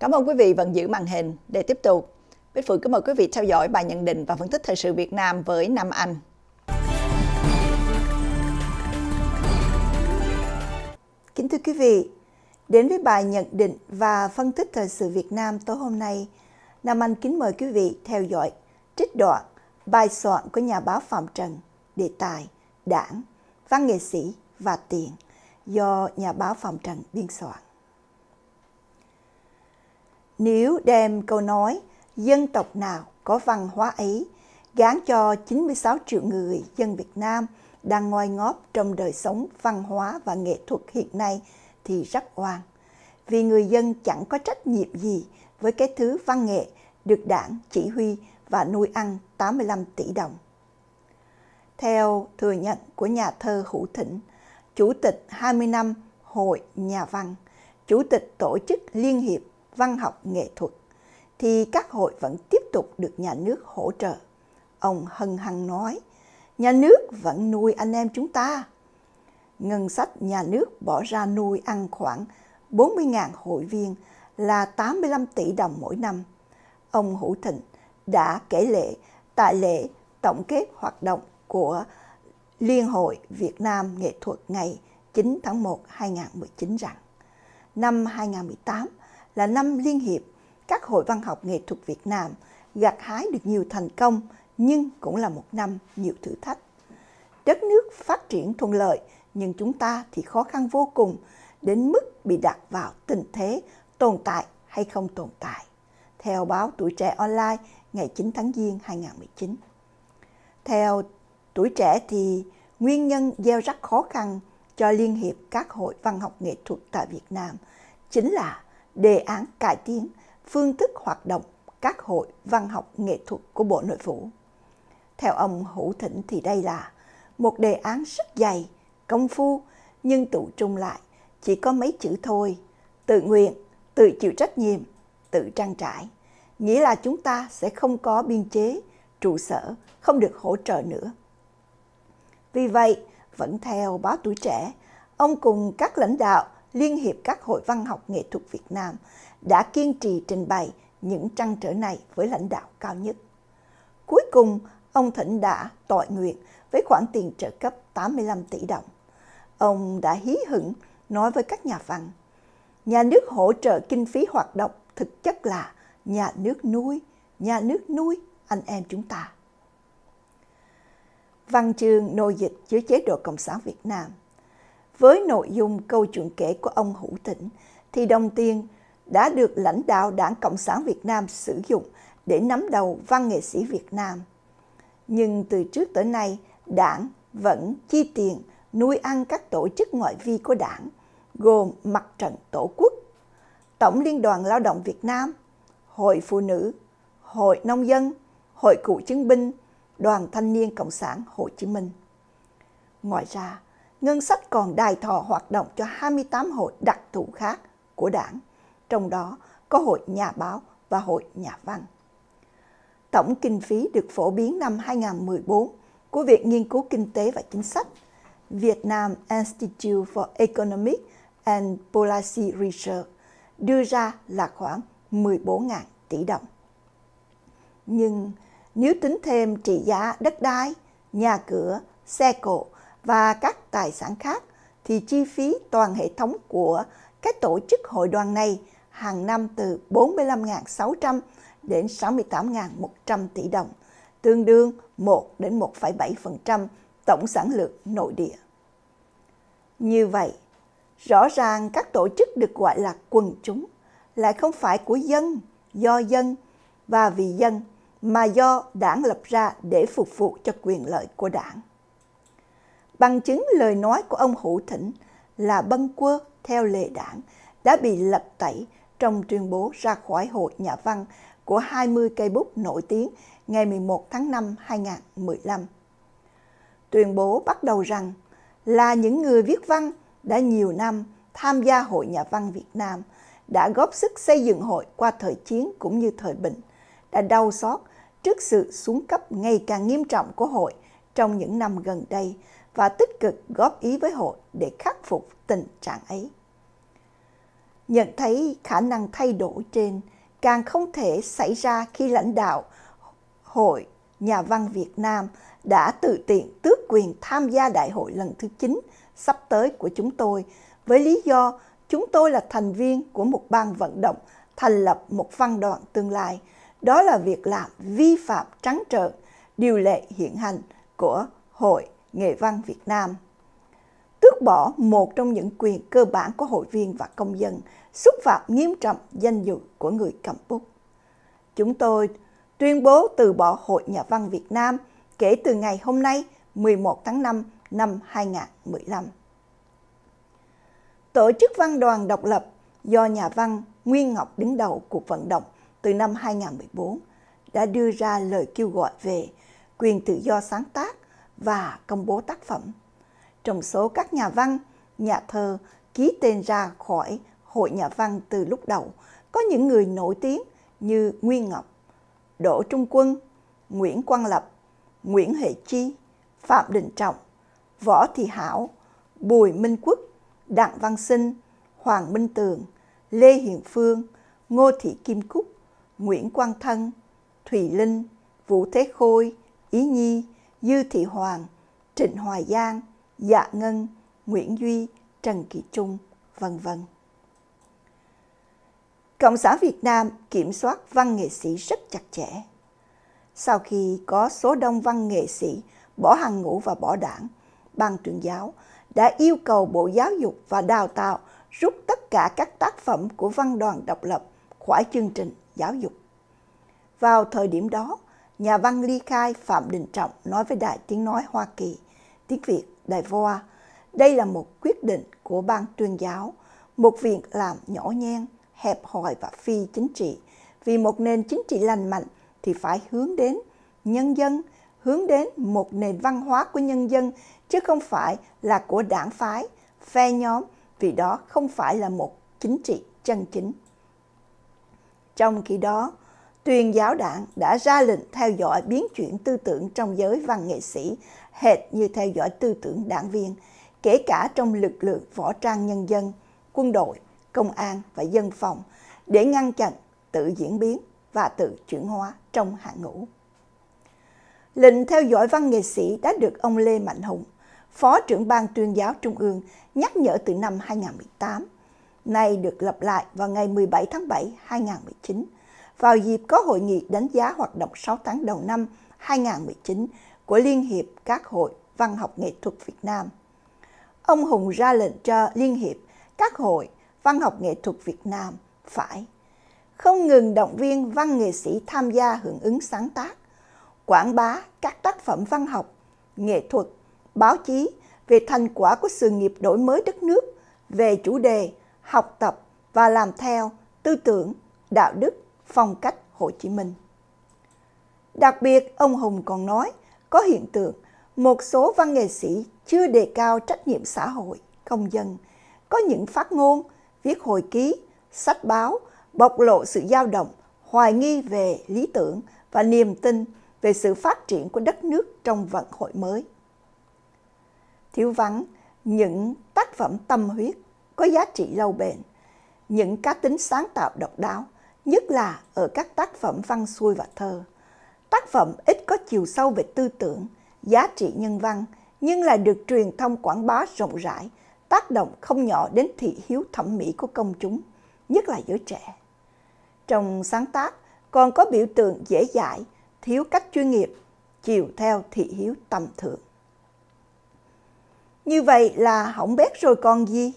Cảm ơn quý vị vẫn giữ màn hình để tiếp tục. Bích Phượng kính mời quý vị theo dõi bài nhận định và phân tích thời sự Việt Nam với Nam Anh. Kính thưa quý vị, đến với bài nhận định và phân tích thời sự Việt Nam tối hôm nay, Nam Anh kính mời quý vị theo dõi trích đoạn bài soạn của nhà báo Phạm Trần, đề tài, đảng, văn nghệ sĩ và tiền do nhà báo Phạm Trần biên soạn nếu đem câu nói dân tộc nào có văn hóa ấy gán cho 96 triệu người dân Việt Nam đang ngoi ngóp trong đời sống văn hóa và nghệ thuật hiện nay thì rất oan. Vì người dân chẳng có trách nhiệm gì với cái thứ văn nghệ được đảng chỉ huy và nuôi ăn 85 tỷ đồng. Theo thừa nhận của nhà thơ Hữu Thịnh, Chủ tịch 20 năm Hội Nhà Văn, Chủ tịch Tổ chức Liên hiệp văn học nghệ thuật thì các hội vẫn tiếp tục được nhà nước hỗ trợ. Ông Hân Hằng nói, nhà nước vẫn nuôi anh em chúng ta. Ngân sách nhà nước bỏ ra nuôi ăn khoảng 40.000 hội viên là 85 tỷ đồng mỗi năm. Ông Hữu Thịnh đã kể lệ tại lễ tổng kết hoạt động của Liên hội Việt Nam Nghệ thuật ngày 9 tháng 1 2019 rằng năm 2018 là năm liên hiệp các hội văn học nghệ thuật Việt Nam gặt hái được nhiều thành công nhưng cũng là một năm nhiều thử thách. Đất nước phát triển thuận lợi nhưng chúng ta thì khó khăn vô cùng đến mức bị đặt vào tình thế tồn tại hay không tồn tại. Theo báo Tuổi Trẻ Online ngày 9 tháng Giêng 2019. Theo Tuổi Trẻ thì nguyên nhân gieo rắc khó khăn cho Liên hiệp các hội văn học nghệ thuật tại Việt Nam chính là đề án cải tiến phương thức hoạt động các hội văn học nghệ thuật của Bộ Nội vụ. Theo ông Hữu Thịnh thì đây là một đề án rất dày, công phu, nhưng tụ trung lại chỉ có mấy chữ thôi, tự nguyện, tự chịu trách nhiệm, tự trang trải. Nghĩa là chúng ta sẽ không có biên chế, trụ sở, không được hỗ trợ nữa. Vì vậy, vẫn theo báo tuổi trẻ, ông cùng các lãnh đạo Liên hiệp các hội văn học nghệ thuật Việt Nam đã kiên trì trình bày những trăn trở này với lãnh đạo cao nhất. Cuối cùng, ông Thịnh đã tội nguyện với khoản tiền trợ cấp 85 tỷ đồng. Ông đã hí hửng nói với các nhà văn, nhà nước hỗ trợ kinh phí hoạt động thực chất là nhà nước nuôi, nhà nước nuôi anh em chúng ta. Văn chương nô dịch dưới chế độ Cộng sản Việt Nam với nội dung câu chuyện kể của ông Hữu Tĩnh, thì đồng tiền đã được lãnh đạo Đảng Cộng sản Việt Nam sử dụng để nắm đầu văn nghệ sĩ Việt Nam. Nhưng từ trước tới nay, Đảng vẫn chi tiền nuôi ăn các tổ chức ngoại vi của Đảng, gồm Mặt trận Tổ quốc, Tổng Liên đoàn Lao động Việt Nam, Hội Phụ nữ, Hội Nông dân, Hội Cựu Chiến binh, Đoàn Thanh niên Cộng sản Hồ Chí Minh. Ngoài ra, ngân sách còn đài thọ hoạt động cho 28 hội đặc thù khác của đảng, trong đó có hội nhà báo và hội nhà văn. Tổng kinh phí được phổ biến năm 2014 của Viện Nghiên cứu Kinh tế và Chính sách Việt Nam Institute for Economic and Policy Research đưa ra là khoảng 14.000 tỷ đồng. Nhưng nếu tính thêm trị giá đất đai, nhà cửa, xe cộ và các tài sản khác thì chi phí toàn hệ thống của các tổ chức hội đoàn này hàng năm từ 45.600 đến 68.100 tỷ đồng, tương đương 1 đến 1,7% tổng sản lượng nội địa. Như vậy, rõ ràng các tổ chức được gọi là quần chúng lại không phải của dân, do dân và vì dân mà do đảng lập ra để phục vụ cho quyền lợi của đảng bằng chứng lời nói của ông Hữu Thịnh là bân quơ theo lệ đảng đã bị lật tẩy trong tuyên bố ra khỏi hội nhà văn của 20 cây bút nổi tiếng ngày 11 tháng 5 2015. Tuyên bố bắt đầu rằng là những người viết văn đã nhiều năm tham gia Hội Nhà văn Việt Nam, đã góp sức xây dựng hội qua thời chiến cũng như thời bình, đã đau xót trước sự xuống cấp ngày càng nghiêm trọng của hội trong những năm gần đây và tích cực góp ý với hội để khắc phục tình trạng ấy. Nhận thấy khả năng thay đổi trên càng không thể xảy ra khi lãnh đạo Hội Nhà văn Việt Nam đã tự tiện tước quyền tham gia đại hội lần thứ 9 sắp tới của chúng tôi với lý do chúng tôi là thành viên của một ban vận động thành lập một văn đoàn tương lai. Đó là việc làm vi phạm trắng trợn điều lệ hiện hành của Hội nghệ văn Việt Nam. Tước bỏ một trong những quyền cơ bản của hội viên và công dân, xúc phạm nghiêm trọng danh dự của người cầm bút. Chúng tôi tuyên bố từ bỏ Hội Nhà văn Việt Nam kể từ ngày hôm nay 11 tháng 5 năm 2015. Tổ chức văn đoàn độc lập do nhà văn Nguyên Ngọc đứng đầu cuộc vận động từ năm 2014 đã đưa ra lời kêu gọi về quyền tự do sáng tác, và công bố tác phẩm. Trong số các nhà văn, nhà thơ ký tên ra khỏi Hội Nhà văn từ lúc đầu có những người nổi tiếng như Nguyên Ngọc, Đỗ Trung Quân, Nguyễn Quang Lập, Nguyễn Hệ Chi, Phạm Đình Trọng, Võ Thị Hảo, Bùi Minh Quốc, Đặng Văn Sinh, Hoàng Minh Tường, Lê Hiền Phương, Ngô Thị Kim Cúc, Nguyễn Quang Thân, Thùy Linh, Vũ Thế Khôi, Ý Nhi, Dư Thị Hoàng, Trịnh Hoài Giang, Dạ Ngân, Nguyễn Duy, Trần Kỳ Trung, vân vân. Cộng sản Việt Nam kiểm soát văn nghệ sĩ rất chặt chẽ. Sau khi có số đông văn nghệ sĩ bỏ hàng ngũ và bỏ đảng, ban tuyên giáo đã yêu cầu Bộ Giáo dục và Đào tạo rút tất cả các tác phẩm của văn đoàn độc lập khỏi chương trình giáo dục. Vào thời điểm đó, Nhà văn ly khai Phạm Đình Trọng nói với đại Tiếng Nói Hoa Kỳ, tiếng Việt, Đại VOA, đây là một quyết định của ban tuyên giáo, một việc làm nhỏ nhen, hẹp hòi và phi chính trị. Vì một nền chính trị lành mạnh thì phải hướng đến nhân dân, hướng đến một nền văn hóa của nhân dân, chứ không phải là của đảng phái, phe nhóm, vì đó không phải là một chính trị chân chính. Trong khi đó, tuyên giáo đảng đã ra lệnh theo dõi biến chuyển tư tưởng trong giới văn nghệ sĩ hệt như theo dõi tư tưởng đảng viên, kể cả trong lực lượng võ trang nhân dân, quân đội, công an và dân phòng để ngăn chặn tự diễn biến và tự chuyển hóa trong hạng ngũ. Lệnh theo dõi văn nghệ sĩ đã được ông Lê Mạnh Hùng, Phó trưởng ban tuyên giáo Trung ương nhắc nhở từ năm 2018, nay được lập lại vào ngày 17 tháng 7 2019 vào dịp có hội nghị đánh giá hoạt động 6 tháng đầu năm 2019 của Liên hiệp các hội văn học nghệ thuật Việt Nam. Ông Hùng ra lệnh cho Liên hiệp các hội văn học nghệ thuật Việt Nam phải không ngừng động viên văn nghệ sĩ tham gia hưởng ứng sáng tác, quảng bá các tác phẩm văn học, nghệ thuật, báo chí về thành quả của sự nghiệp đổi mới đất nước về chủ đề học tập và làm theo tư tưởng, đạo đức, phong cách Hồ Chí Minh. Đặc biệt, ông Hùng còn nói có hiện tượng một số văn nghệ sĩ chưa đề cao trách nhiệm xã hội, công dân, có những phát ngôn, viết hồi ký, sách báo bộc lộ sự dao động, hoài nghi về lý tưởng và niềm tin về sự phát triển của đất nước trong vận hội mới. Thiếu vắng những tác phẩm tâm huyết có giá trị lâu bền, những cá tính sáng tạo độc đáo nhất là ở các tác phẩm văn xuôi và thơ. Tác phẩm ít có chiều sâu về tư tưởng, giá trị nhân văn, nhưng lại được truyền thông quảng bá rộng rãi, tác động không nhỏ đến thị hiếu thẩm mỹ của công chúng, nhất là giới trẻ. Trong sáng tác còn có biểu tượng dễ dãi, thiếu cách chuyên nghiệp, chiều theo thị hiếu tầm thượng. Như vậy là hỏng bét rồi còn gì?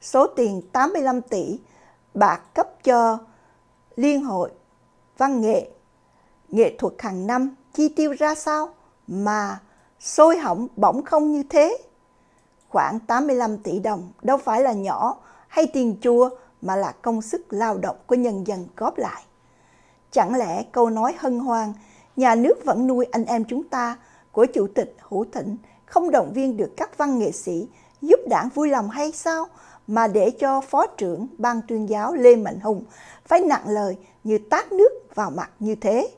Số tiền 85 tỷ bạc cấp cho Liên hội văn nghệ, nghệ thuật hàng năm chi tiêu ra sao mà sôi hỏng bỗng không như thế? Khoảng 85 tỷ đồng đâu phải là nhỏ hay tiền chua mà là công sức lao động của nhân dân góp lại. Chẳng lẽ câu nói hân hoan nhà nước vẫn nuôi anh em chúng ta của Chủ tịch Hữu Thịnh không động viên được các văn nghệ sĩ giúp đảng vui lòng hay sao? mà để cho Phó trưởng Ban tuyên giáo Lê Mạnh Hùng phải nặng lời như tát nước vào mặt như thế.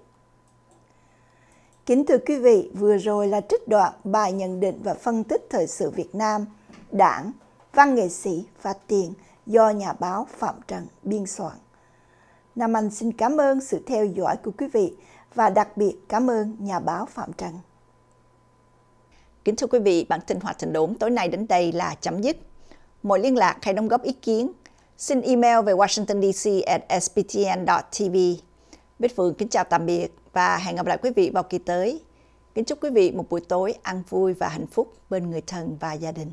Kính thưa quý vị, vừa rồi là trích đoạn bài nhận định và phân tích thời sự Việt Nam, đảng, văn nghệ sĩ và tiền do nhà báo Phạm Trần biên soạn. Nam Anh xin cảm ơn sự theo dõi của quý vị và đặc biệt cảm ơn nhà báo Phạm Trần. Kính thưa quý vị, bản tin Hoạt hình Đốn tối nay đến đây là chấm dứt mọi liên lạc hãy đóng góp ý kiến. Xin email về Washington DC at sbtn.tv. Bích Phượng kính chào tạm biệt và hẹn gặp lại quý vị vào kỳ tới. Kính chúc quý vị một buổi tối ăn vui và hạnh phúc bên người thân và gia đình.